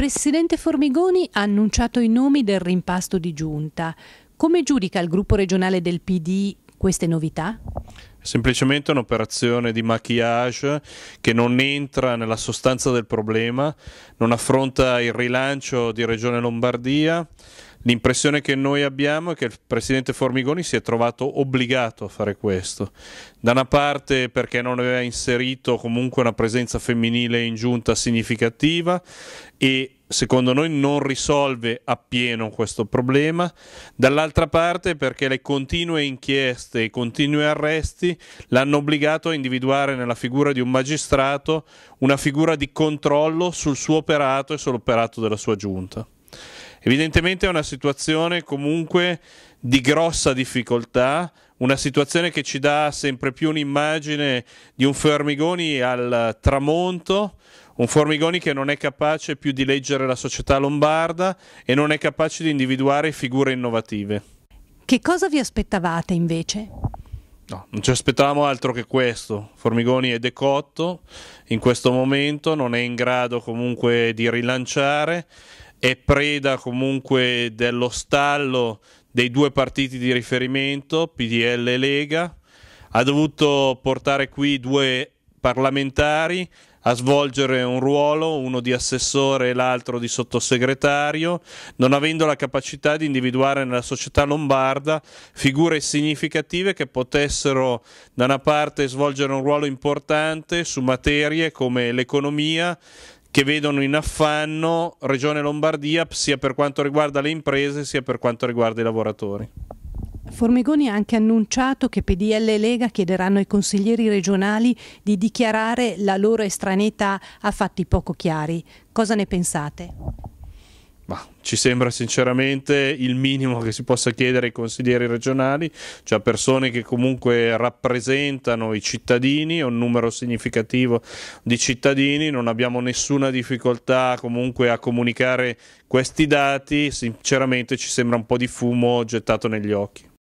presidente Formigoni ha annunciato i nomi del rimpasto di giunta. Come giudica il gruppo regionale del PD queste novità? semplicemente un'operazione di maquillage che non entra nella sostanza del problema, non affronta il rilancio di Regione Lombardia, L'impressione che noi abbiamo è che il presidente Formigoni si è trovato obbligato a fare questo. Da una parte perché non aveva inserito comunque una presenza femminile in giunta significativa e secondo noi non risolve appieno questo problema, dall'altra parte perché le continue inchieste, e i continui arresti l'hanno obbligato a individuare nella figura di un magistrato una figura di controllo sul suo operato e sull'operato della sua giunta. Evidentemente è una situazione comunque di grossa difficoltà, una situazione che ci dà sempre più un'immagine di un Formigoni al tramonto, un Formigoni che non è capace più di leggere la società lombarda e non è capace di individuare figure innovative. Che cosa vi aspettavate invece? No, non ci aspettavamo altro che questo. Formigoni è decotto in questo momento, non è in grado comunque di rilanciare è preda comunque dello stallo dei due partiti di riferimento, PDL e Lega, ha dovuto portare qui due parlamentari a svolgere un ruolo, uno di assessore e l'altro di sottosegretario, non avendo la capacità di individuare nella società lombarda figure significative che potessero da una parte svolgere un ruolo importante su materie come l'economia, che vedono in affanno Regione Lombardia sia per quanto riguarda le imprese sia per quanto riguarda i lavoratori. Formigoni ha anche annunciato che PDL e Lega chiederanno ai consiglieri regionali di dichiarare la loro estraneità a fatti poco chiari. Cosa ne pensate? Ma ci sembra sinceramente il minimo che si possa chiedere ai consiglieri regionali, cioè persone che comunque rappresentano i cittadini, un numero significativo di cittadini, non abbiamo nessuna difficoltà comunque a comunicare questi dati, sinceramente ci sembra un po' di fumo gettato negli occhi.